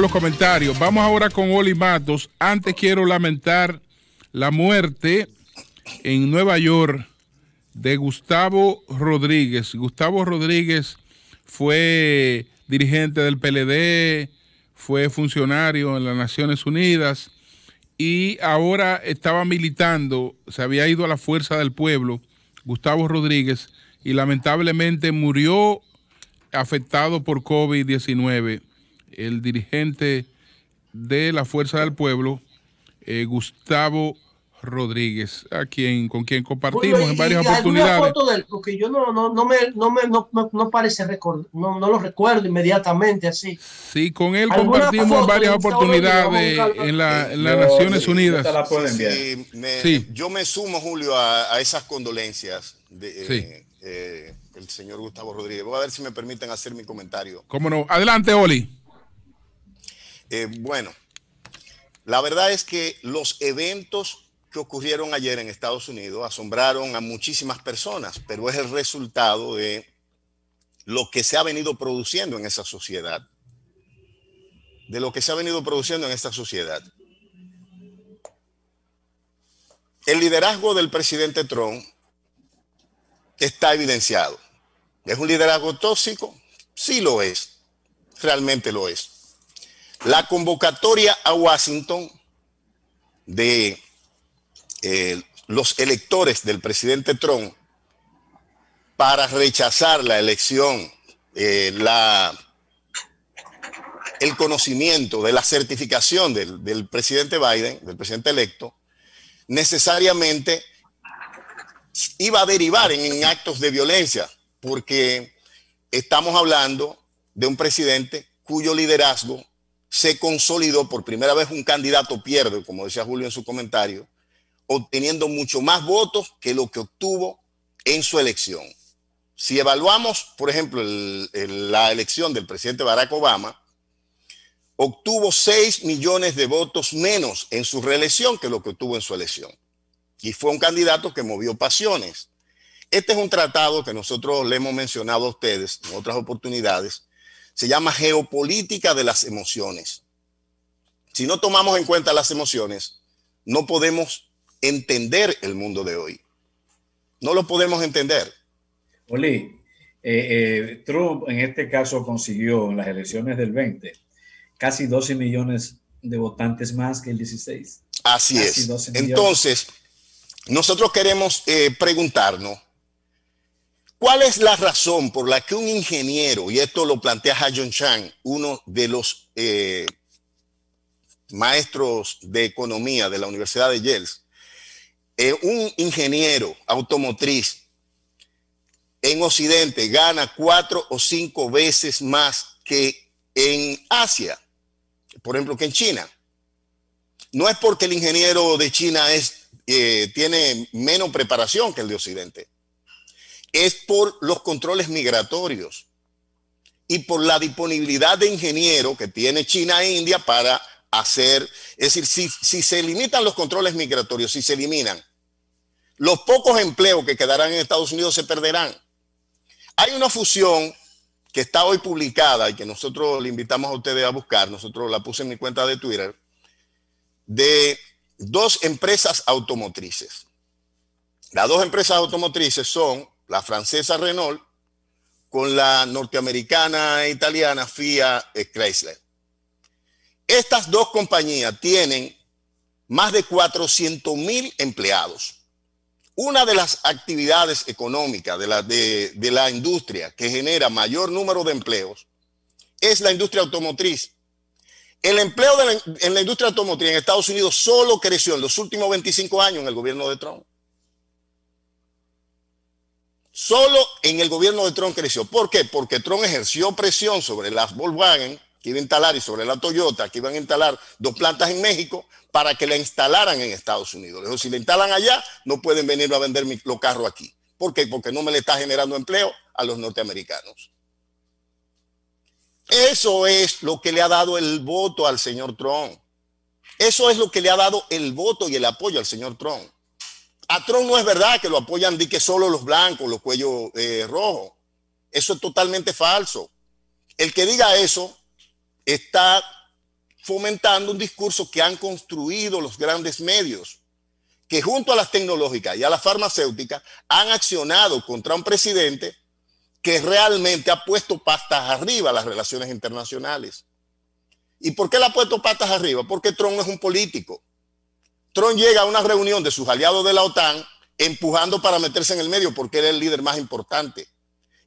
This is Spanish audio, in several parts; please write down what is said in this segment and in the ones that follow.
los comentarios. Vamos ahora con Oli Matos. Antes quiero lamentar la muerte en Nueva York de Gustavo Rodríguez. Gustavo Rodríguez fue dirigente del PLD, fue funcionario en las Naciones Unidas y ahora estaba militando, se había ido a la Fuerza del Pueblo, Gustavo Rodríguez, y lamentablemente murió afectado por COVID-19 el dirigente de la Fuerza del Pueblo, eh, Gustavo Rodríguez, a quien, con quien compartimos en varias oportunidades. Foto de él, porque yo no, me, no, me, no, parece record, no, lo recuerdo inmediatamente así. Sí, con él compartimos en varias oportunidades en, las Naciones Unidas. Yo me sumo, Julio, a, esas condolencias de eh, eh, el señor Gustavo Rodríguez. Voy a ver si me permiten hacer mi comentario. Cómo no. Adelante, Oli. Eh, bueno, la verdad es que los eventos que ocurrieron ayer en Estados Unidos asombraron a muchísimas personas, pero es el resultado de lo que se ha venido produciendo en esa sociedad. De lo que se ha venido produciendo en esta sociedad. El liderazgo del presidente Trump está evidenciado. ¿Es un liderazgo tóxico? Sí lo es, realmente lo es. La convocatoria a Washington de eh, los electores del presidente Trump para rechazar la elección, eh, el conocimiento de la certificación del, presidente Biden, del presidente electo, necesariamente iba a derivar en, actos de violencia, porque estamos hablando de un presidente cuyo liderazgo se consolidó por primera vez un candidato pierde, como decía Julio en su comentario, obteniendo mucho más votos que lo que obtuvo en su elección. Si evaluamos, por ejemplo, la elección del presidente Barack Obama, obtuvo 6 millones de votos menos en su reelección que lo que obtuvo en su elección. Y fue un candidato que movió pasiones. Este es un tratado que nosotros le hemos mencionado a ustedes en otras oportunidades, se llama geopolítica de las emociones. Si no tomamos en cuenta las emociones, no podemos entender el mundo de hoy. No lo podemos entender. Oli, eh, eh, Trump en este caso consiguió en las elecciones del 20 casi 12 millones de votantes más que el 16. Así es. Entonces, nosotros queremos eh, preguntarnos ¿Cuál es la razón por la que un ingeniero, y esto lo plantea John Chang, uno de los eh, maestros de economía de la Universidad de Yale, eh, un ingeniero automotriz en Occidente gana cuatro o cinco veces más que en Asia, por ejemplo, que en China? No es porque el ingeniero de China es, eh, tiene menos preparación que el de Occidente es por los controles migratorios y por la disponibilidad de ingeniero que tiene China e India para hacer, es decir, si, si se limitan los controles migratorios, si se eliminan, los pocos empleos que quedarán en Estados Unidos se perderán. Hay una fusión que está hoy publicada y que nosotros le invitamos a ustedes a buscar, nosotros la puse en mi cuenta de Twitter, de dos empresas automotrices. Las dos empresas automotrices son la francesa Renault, con la norteamericana e italiana Fiat Chrysler. Estas dos compañías tienen más de 400 mil empleados. Una de las actividades económicas de la, de, la industria que genera mayor número de empleos es la industria automotriz. El empleo en la industria automotriz en Estados Unidos solo creció en los últimos 25 años en el gobierno de Trump. Solo en el gobierno de Trump creció. ¿Por qué? Porque Trump ejerció presión sobre las Volkswagen que iba a instalar y sobre la Toyota que iban a instalar dos plantas en México para que la instalaran en Estados Unidos. si la instalan allá, no pueden venir a vender los carros aquí. ¿Por qué? Porque no me le está generando empleo a los norteamericanos. Eso es lo que le ha dado el voto al señor Trump. Eso es lo que le ha dado el voto y el apoyo al señor Trump a Trump no es verdad que lo apoyan de que solo los blancos, los cuellos eh, rojos. Eso es totalmente falso. El que diga eso está fomentando un discurso que han construido los grandes medios, que junto a las tecnológicas y a las farmacéuticas han accionado contra un presidente que realmente ha puesto pastas arriba las relaciones internacionales. ¿Y por qué le ha puesto patas arriba? Porque Trump es un político. Trump llega a una reunión de sus aliados de la OTAN empujando para meterse en el medio porque era el líder más importante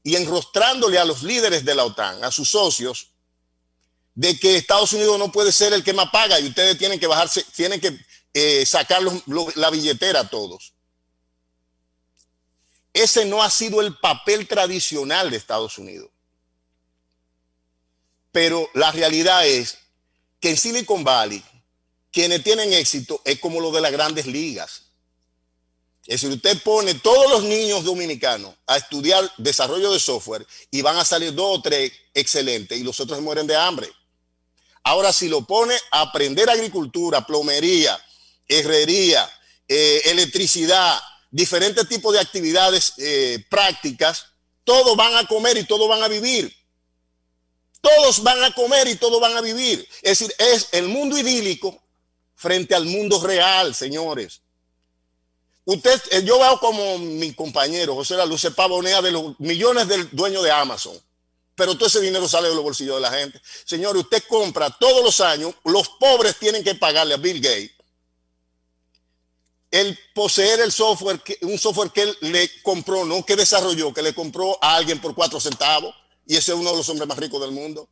y enrostrándole a los líderes de la OTAN, a sus socios, de que Estados Unidos no puede ser el que más paga y ustedes tienen que bajarse, tienen que eh, sacar la billetera a todos. Ese no ha sido el papel tradicional de Estados Unidos. Pero la realidad es que en Silicon Valley quienes tienen éxito es como lo de las grandes ligas. Es decir, usted pone todos los niños dominicanos a estudiar desarrollo de software y van a salir dos o tres excelentes y los otros mueren de hambre. Ahora, si lo pone a aprender agricultura, plomería, herrería, eh, electricidad, diferentes tipos de actividades eh, prácticas, todos van a comer y todos van a vivir. Todos van a comer y todos van a vivir. Es decir, es el mundo idílico frente al mundo real, señores. Usted, eh, yo veo como mi compañero José La Luz se pavonea de los millones del dueño de Amazon, pero todo ese dinero sale de los bolsillos de la gente. Señores, usted compra todos los años, los pobres tienen que pagarle a Bill Gates el poseer el software, un software que él le compró, no que desarrolló, que le compró a alguien por cuatro centavos, y ese es uno de los hombres más ricos del mundo.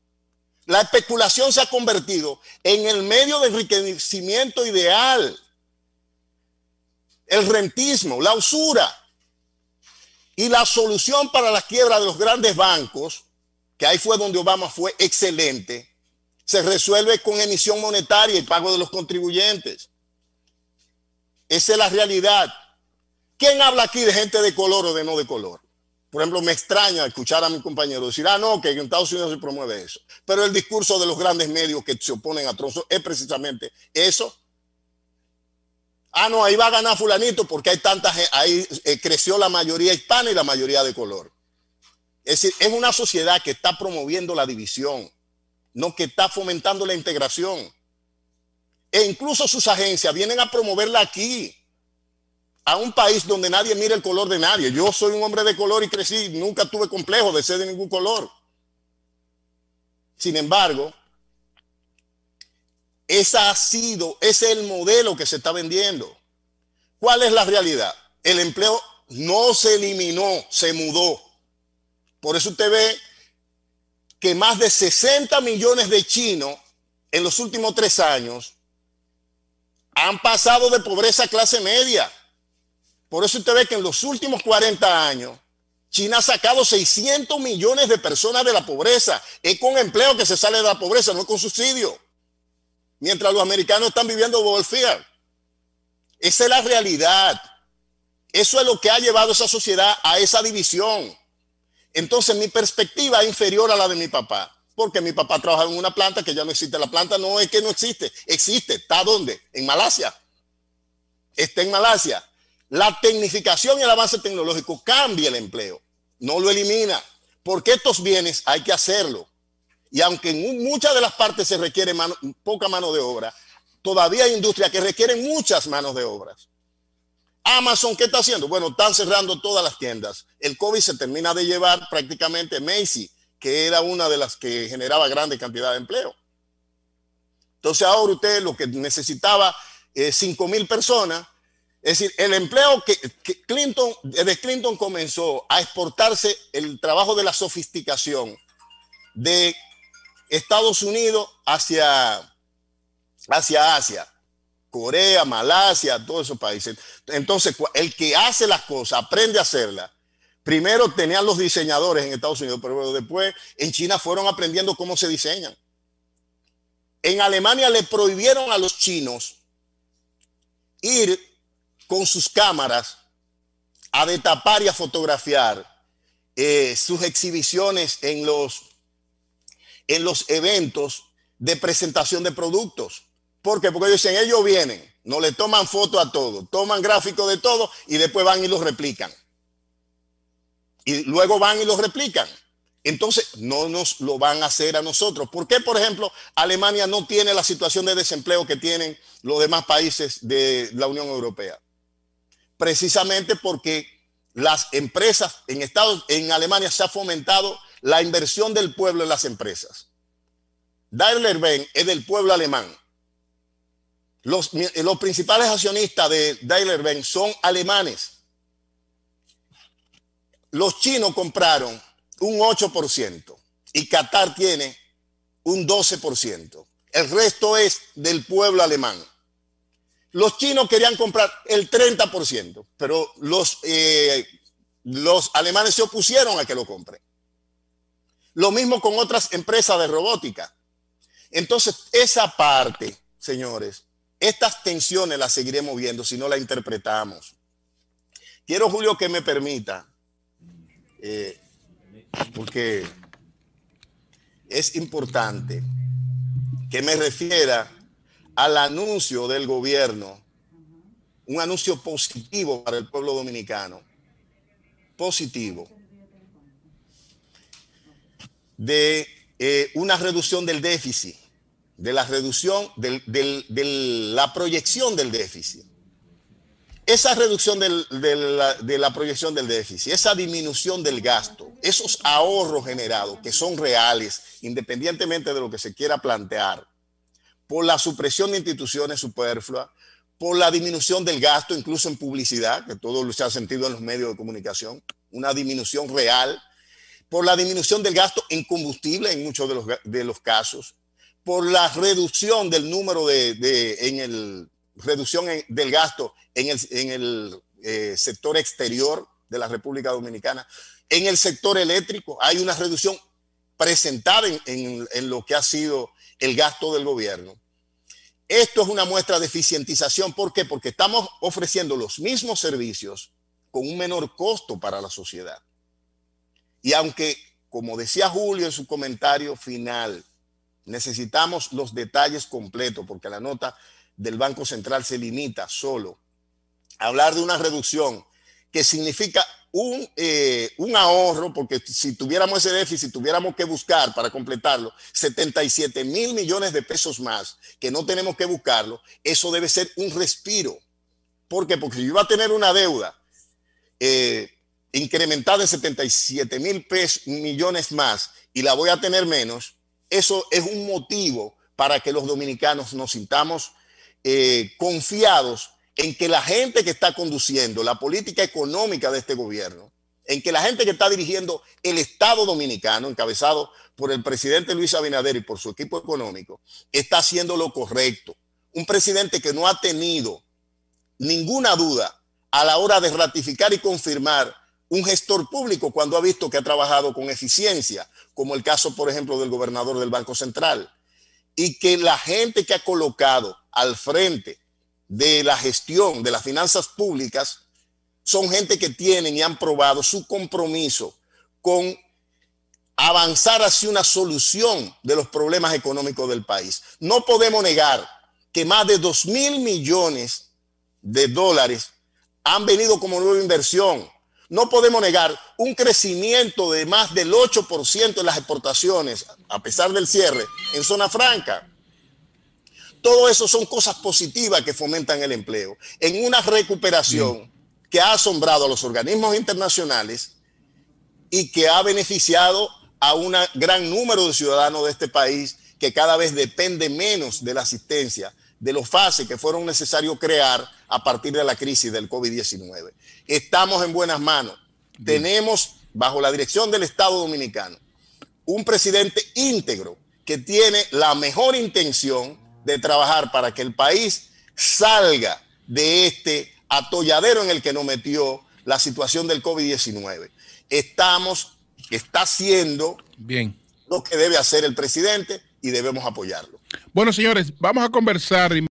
La especulación se ha convertido en el medio de enriquecimiento ideal. El rentismo, la usura. Y la solución para la quiebra de los grandes bancos, que ahí fue donde Obama fue excelente, se resuelve con emisión monetaria y pago de los contribuyentes. Esa es la realidad. ¿Quién habla aquí de gente de color o de no de color? Por ejemplo, me extraña escuchar a mi compañero decir, ah, no, que en Estados Unidos se promueve eso. Pero el discurso de los grandes medios que se oponen a trozo es precisamente eso. Ah, no, ahí va a ganar fulanito porque hay tanta ahí eh, creció la mayoría hispana y la mayoría de color. Es decir, es una sociedad que está promoviendo la división, no que está fomentando la integración. E incluso sus agencias vienen a promoverla aquí a un país donde nadie mira el color de nadie. Yo soy un hombre de color y crecí, nunca tuve complejo de ser de ningún color. Sin embargo, ese ha sido, ese es el modelo que se está vendiendo. ¿Cuál es la realidad? El empleo no se eliminó, se mudó. Por eso usted ve que más de 60 millones de chinos en los últimos tres años han pasado de pobreza a clase media. Por eso usted ve que en los últimos 40 años, China ha sacado 600 millones de personas de la pobreza. Es con empleo que se sale de la pobreza, no con subsidio. Mientras los americanos están viviendo welfare. Esa es la realidad. Eso es lo que ha llevado esa sociedad a esa división. Entonces mi perspectiva es inferior a la de mi papá, porque mi papá trabaja en una planta que ya no existe. La planta no es que no existe, existe. ¿Está dónde? En Malasia. Está en Malasia. La tecnificación y el avance tecnológico cambia el empleo, no lo elimina, porque estos bienes hay que hacerlo. Y aunque en muchas de las partes se requiere poca mano de obra, todavía hay industrias que requieren muchas manos de obras. Amazon, ¿qué está haciendo? Bueno, están cerrando todas las tiendas. El COVID se termina de llevar prácticamente Macy, que era una de las que generaba grandes cantidad de empleo. Entonces ahora usted lo que necesitaba eh, 5 mil personas, es decir, el empleo que, Clinton, desde Clinton comenzó a exportarse el trabajo de la sofisticación de Estados Unidos hacia, hacia Asia, Corea, Malasia, todos esos países. Entonces, el que hace las cosas, aprende a hacerlas. Primero tenían los diseñadores en Estados Unidos, pero después en China fueron aprendiendo cómo se diseñan. En Alemania le prohibieron a los chinos ir con sus cámaras a tapar y a fotografiar eh, sus exhibiciones en los, en los eventos de presentación de productos. ¿Por qué? Porque ellos dicen, ellos vienen, no le toman foto a todo, toman gráfico de todo y después van y los replican. Y luego van y los replican. Entonces, no nos lo van a hacer a nosotros. ¿Por qué, por ejemplo, Alemania no tiene la situación de desempleo que tienen los demás países de la Unión Europea? precisamente porque las empresas en Estados en Alemania se ha fomentado la inversión del pueblo en las empresas. Daimler Benz es del pueblo alemán. Los, principales accionistas de Daimler Benz son alemanes. Los chinos compraron un 8% y Qatar tiene un 12%. El resto es del pueblo alemán. Los chinos querían comprar el 30%, pero los, eh, los alemanes se opusieron a que lo compren. Lo mismo con otras empresas de robótica. Entonces, esa parte, señores, estas tensiones las seguiremos viendo si no la interpretamos. Quiero, Julio, que me permita, eh, porque es importante que me refiera al anuncio del gobierno, un anuncio positivo para el pueblo dominicano, positivo, de eh, una reducción del déficit, de la reducción de la proyección del déficit. Esa reducción de la proyección del déficit, esa disminución del gasto, esos ahorros generados que son reales, independientemente de lo que se quiera plantear, por la supresión de instituciones superfluas, por la disminución del gasto, incluso en publicidad, que todo se ha sentido en los medios de comunicación, una disminución real, por la disminución del gasto en combustible en muchos de los, de los casos, por la reducción del número de, en el, reducción del gasto en el, eh, sector exterior de la República Dominicana. En el sector eléctrico hay una reducción presentada en, en lo que ha sido el gasto del gobierno. Esto es una muestra de eficientización. ¿Por qué? Porque estamos ofreciendo los mismos servicios con un menor costo para la sociedad. Y aunque, como decía Julio en su comentario final, necesitamos los detalles completos, porque la nota del Banco Central se limita solo a hablar de una reducción que significa eh, un, ahorro, porque si tuviéramos ese déficit, tuviéramos que buscar para completarlo 77 mil millones de pesos más, que no tenemos que buscarlo, eso debe ser un respiro. ¿Por qué? Porque si yo iba a tener una deuda eh, incrementada en 77 mil millones más y la voy a tener menos, eso es un motivo para que los dominicanos nos sintamos eh, confiados en que la gente que está conduciendo la política económica de este gobierno, en que la gente que está dirigiendo el Estado dominicano, encabezado por el presidente Luis Abinader y por su equipo económico, está haciendo lo correcto. Un presidente que no ha tenido ninguna duda a la hora de ratificar y confirmar un gestor público cuando ha visto que ha trabajado con eficiencia, como el caso, por ejemplo, del gobernador del Banco Central, y que la gente que ha colocado al frente de la gestión de las finanzas públicas son gente que tienen y han probado su compromiso con avanzar hacia una solución de los problemas económicos del país. No podemos negar que más de 2 mil millones de dólares han venido como nueva inversión. No podemos negar un crecimiento de más del 8% en las exportaciones, a pesar del cierre, en zona franca todo eso son cosas positivas que fomentan el empleo. En una recuperación mm. que ha asombrado a los organismos internacionales y que ha beneficiado a un gran número de ciudadanos de este país que cada vez depende menos de la asistencia de los fases que fueron necesarios crear a partir de la crisis del COVID-19. Estamos en buenas manos. Tenemos, bajo la dirección del Estado Dominicano, un presidente íntegro que tiene la mejor intención de trabajar para que el país salga de este atolladero en el que nos metió la situación del COVID-19. Estamos, está haciendo Bien. lo que debe hacer el presidente y debemos apoyarlo. Bueno, señores, vamos a conversar.